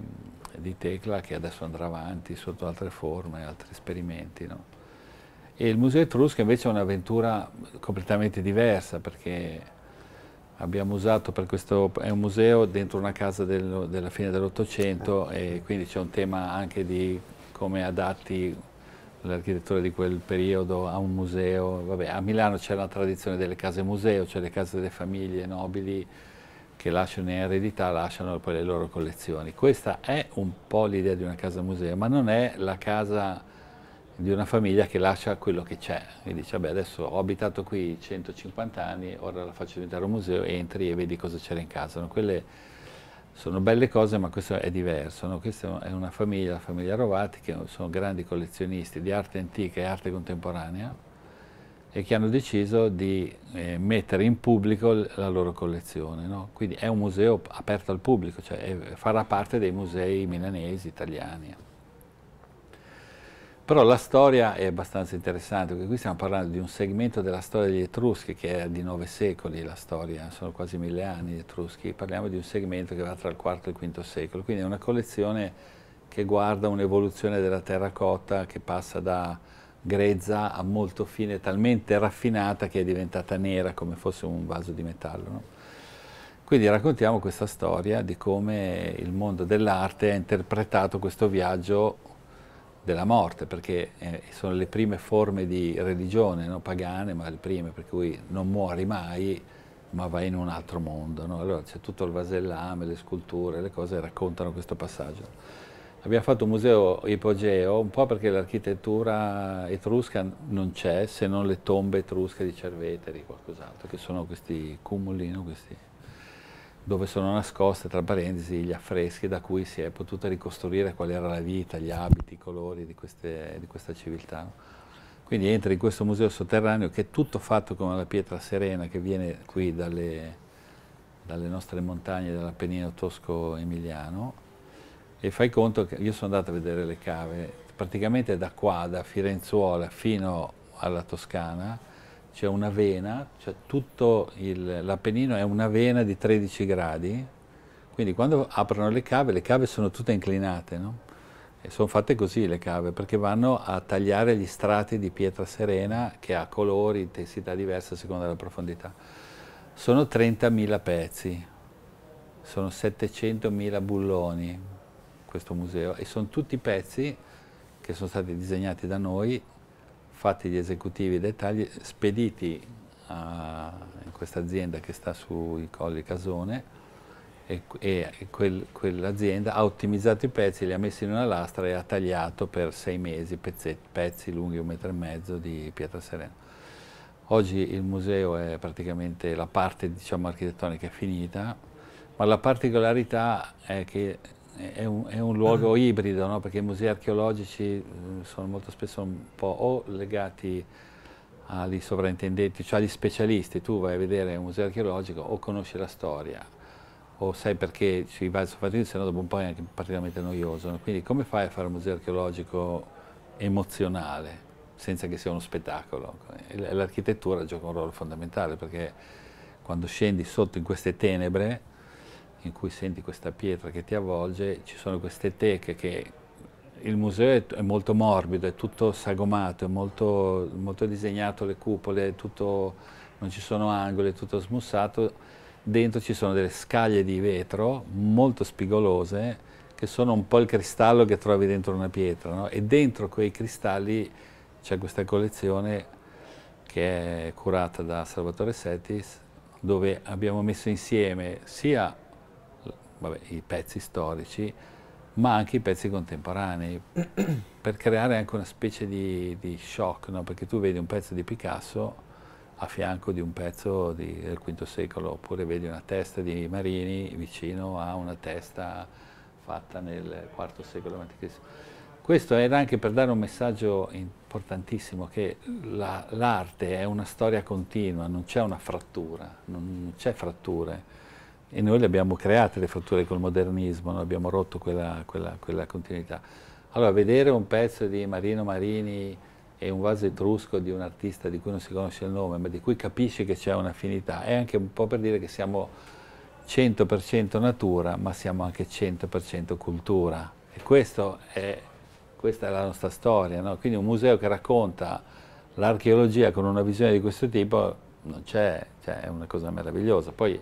di, Tecla che adesso andrà avanti sotto altre forme, altri esperimenti. No? E il Museo Etrusco invece è un'avventura completamente diversa perché abbiamo usato per questo, è un museo dentro una casa del, della fine dell'Ottocento eh. e quindi c'è un tema anche di come adatti l'architettura di quel periodo a un museo. Vabbè, a Milano c'è la tradizione delle case museo, cioè le case delle famiglie nobili che lasciano in eredità, lasciano poi le loro collezioni. Questa è un po' l'idea di una casa museo, ma non è la casa di una famiglia che lascia quello che c'è e dice vabbè adesso ho abitato qui 150 anni, ora la faccio diventare un museo, entri e vedi cosa c'era in casa. No? Quelle sono belle cose ma questo è diverso, no? questa è una famiglia, la famiglia Rovati, che sono grandi collezionisti di arte antica e arte contemporanea e che hanno deciso di eh, mettere in pubblico la loro collezione. No? Quindi è un museo aperto al pubblico, cioè farà parte dei musei milanesi, italiani. Però la storia è abbastanza interessante, perché qui stiamo parlando di un segmento della storia degli Etruschi, che è di nove secoli la storia, sono quasi mille anni gli Etruschi, parliamo di un segmento che va tra il IV e il V secolo, quindi è una collezione che guarda un'evoluzione della terracotta che passa da grezza a molto fine, talmente raffinata che è diventata nera come fosse un vaso di metallo. No? Quindi raccontiamo questa storia di come il mondo dell'arte ha interpretato questo viaggio della morte, perché eh, sono le prime forme di religione, no? pagane, ma le prime, per cui non muori mai, ma vai in un altro mondo. No? Allora c'è tutto il vasellame, le sculture, le cose raccontano questo passaggio. Abbiamo fatto un museo ipogeo un po' perché l'architettura etrusca non c'è, se non le tombe etrusche di Cerveteri, qualcos'altro, che sono questi cumuli, no? questi dove sono nascoste, tra parentesi, gli affreschi da cui si è potuta ricostruire qual era la vita, gli abiti, i colori di, queste, di questa civiltà. Quindi entri in questo museo sotterraneo che è tutto fatto con la pietra serena che viene qui dalle, dalle nostre montagne dell'Appennino tosco-emiliano e fai conto che io sono andato a vedere le cave, praticamente da qua, da Firenzuola fino alla Toscana, c'è una vena, cioè tutto l'Appennino è una vena di 13 gradi, quindi quando aprono le cave, le cave sono tutte inclinate, no? E sono fatte così le cave, perché vanno a tagliare gli strati di pietra serena che ha colori, intensità diverse a seconda della profondità. Sono 30.000 pezzi, sono 700.000 bulloni questo museo e sono tutti pezzi che sono stati disegnati da noi fatti gli esecutivi i dettagli, spediti a, eh, in questa azienda che sta sui Colli Casone e, e quel, quell'azienda ha ottimizzato i pezzi, li ha messi in una lastra e ha tagliato per sei mesi pezzetti, pezzi lunghi un metro e mezzo di pietra serena. Oggi il museo è praticamente la parte diciamo, architettonica è finita, ma la particolarità è che è un, è un luogo ah. ibrido, no? perché i musei archeologici eh, sono molto spesso un po' o legati agli sovrintendenti, cioè agli specialisti, tu vai a vedere un museo archeologico o conosci la storia o sai perché ci vai a sovrintendenti, se dopo un po' è anche particolarmente noioso. No? Quindi come fai a fare un museo archeologico emozionale senza che sia uno spettacolo? L'architettura gioca un ruolo fondamentale perché quando scendi sotto in queste tenebre in cui senti questa pietra che ti avvolge, ci sono queste teche che il museo è, molto morbido, è tutto sagomato, è molto, molto disegnato le cupole, tutto, non ci sono angoli, è tutto smussato. Dentro ci sono delle scaglie di vetro molto spigolose che sono un po' il cristallo che trovi dentro una pietra no? e dentro quei cristalli c'è questa collezione che è curata da Salvatore Settis dove abbiamo messo insieme sia vabbè, i pezzi storici, ma anche i pezzi contemporanei, per creare anche una specie di, di shock, no? perché tu vedi un pezzo di Picasso a fianco di un pezzo di, del V secolo, oppure vedi una testa di Marini vicino a una testa fatta nel IV secolo a.C. Questo era anche per dare un messaggio importantissimo, che l'arte è una storia continua, non c'è una frattura, non c'è fratture e noi le abbiamo create le fratture col modernismo, non abbiamo rotto quella, quella, quella, continuità. Allora vedere un pezzo di Marino Marini e un vaso etrusco di un artista di cui non si conosce il nome, ma di cui capisci che c'è un'affinità, è anche un po' per dire che siamo 100% natura, ma siamo anche 100% cultura. E è, questa è la nostra storia, no? quindi un museo che racconta l'archeologia con una visione di questo tipo non c'è, cioè è una cosa meravigliosa. Poi,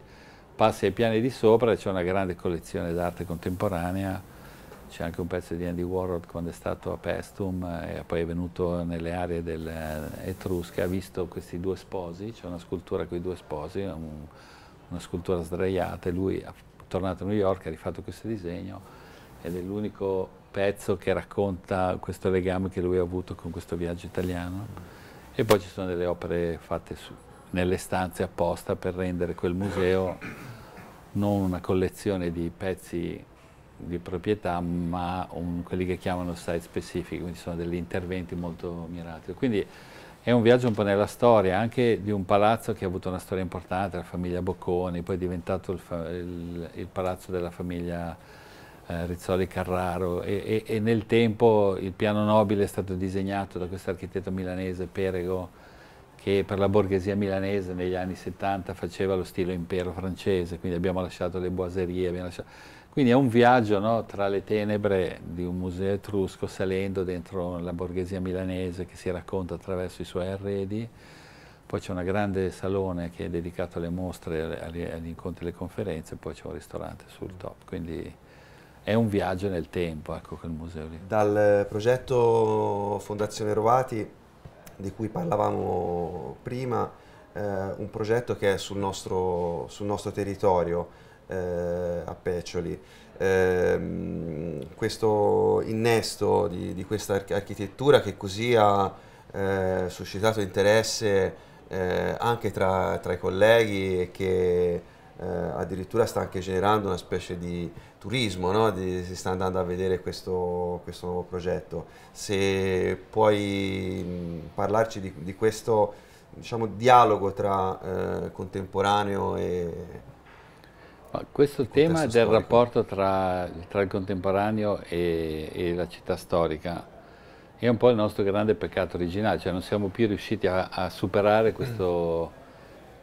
passi ai piani di sopra e c'è una grande collezione d'arte contemporanea, c'è anche un pezzo di Andy Warhol quando è stato a Pestum eh, e poi è venuto nelle aree dell'Etrusca, eh, ha visto questi due sposi, c'è una scultura con i due sposi, un, una scultura sdraiata e lui è tornato a New York, ha rifatto questo disegno ed è l'unico pezzo che racconta questo legame che lui ha avuto con questo viaggio italiano. E poi ci sono delle opere fatte su, nelle stanze apposta per rendere quel museo non una collezione di pezzi di proprietà, ma un, quelli che chiamano site specific, quindi sono degli interventi molto mirati. Quindi è un viaggio un po' nella storia, anche di un palazzo che ha avuto una storia importante, la famiglia Bocconi, poi è diventato il, il, il palazzo della famiglia eh, Rizzoli Carraro e, e, e nel tempo il piano nobile è stato disegnato da questo architetto milanese Perego, che per la borghesia milanese negli anni 70 faceva lo stile impero francese, quindi abbiamo lasciato le boiserie, lasciato... quindi è un viaggio no, tra le tenebre di un museo etrusco salendo dentro la borghesia milanese che si racconta attraverso i suoi arredi, poi c'è un grande salone che è dedicato alle mostre, agli incontri e alle conferenze, poi c'è un ristorante sul top, quindi è un viaggio nel tempo, ecco, quel museo lì. Dal progetto Fondazione Rovati di cui parlavamo prima, eh, un progetto che è sul nostro, sul nostro territorio eh, a Peccioli. Ehm, questo innesto di, di questa architettura che così ha eh, suscitato interesse eh, anche tra, tra, i colleghi e che eh, addirittura sta anche generando una specie di turismo, no? di, si sta andando a vedere questo, questo nuovo progetto. Se puoi mh, mm, parlarci di, di questo diciamo, dialogo tra eh, contemporaneo e... Ma questo tema del storico. rapporto tra, tra, il contemporaneo e, e la città storica è un po' il nostro grande peccato originale, cioè non siamo più riusciti a, a superare questo,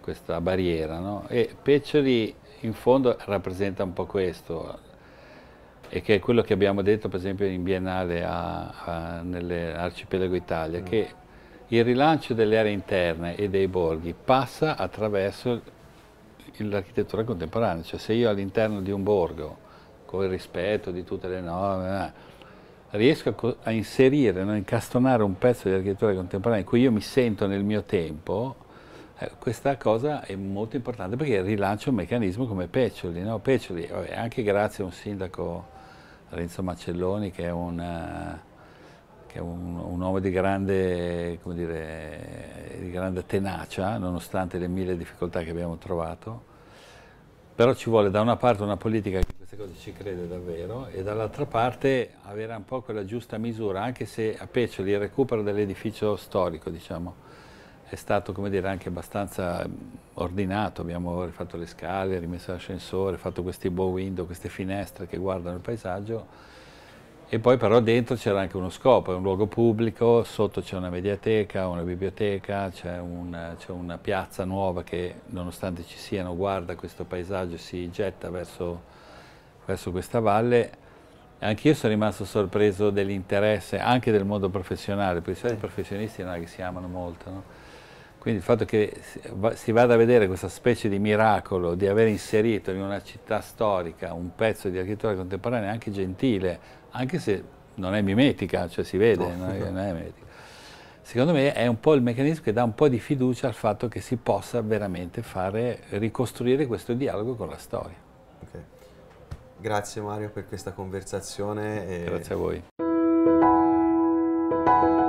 questa barriera. No? E Peccioli in fondo rappresenta un po' questo, e che è quello che abbiamo detto per esempio in Biennale a, a, nell'Arcipelago Italia, mm. che il rilancio delle aree interne e dei borghi passa attraverso l'architettura contemporanea, cioè se io all'interno di un borgo, con il rispetto di tutte le norme, eh, riesco a, a inserire, a incastonare un pezzo di architettura contemporanea in cui io mi sento nel mio tempo, eh, questa cosa è molto importante perché rilancia un meccanismo come Peccioli. No? Peccioli, anche grazie a un sindaco, Renzo Macelloni, che è, una, eh, che è un, un, uomo di grande, dire, di grande tenacia, nonostante le mille difficoltà che abbiamo trovato. Però ci vuole da una parte una politica che queste cose ci crede davvero e dall'altra parte avere un po' quella giusta misura, anche se a Peccioli il recupero dell'edificio storico, diciamo, è stato dire, anche abbastanza mm, ordinato, abbiamo rifatto le scale, rimesso l'ascensore, fatto questi bow window, queste finestre che guardano il paesaggio e poi però dentro c'era anche uno scopo, è un luogo pubblico, sotto c'è una mediateca, una biblioteca, c'è una, una, piazza nuova che nonostante ci siano, guarda questo paesaggio, si getta verso, verso questa valle. Anch'io sono rimasto sorpreso dell'interesse anche del mondo professionale, perché i professionisti non è che si amano molto. No? Quindi il fatto che si vada a vedere questa specie di miracolo di aver inserito in una città storica un pezzo di architettura contemporanea anche gentile, anche se non è mimetica, cioè si vede, no, non, è, no. non è mimetica. Secondo me è un po' il meccanismo che dà un po' di fiducia al fatto che si possa veramente fare, ricostruire questo dialogo con la storia. Okay. Grazie Mario per questa conversazione. E... Grazie a voi.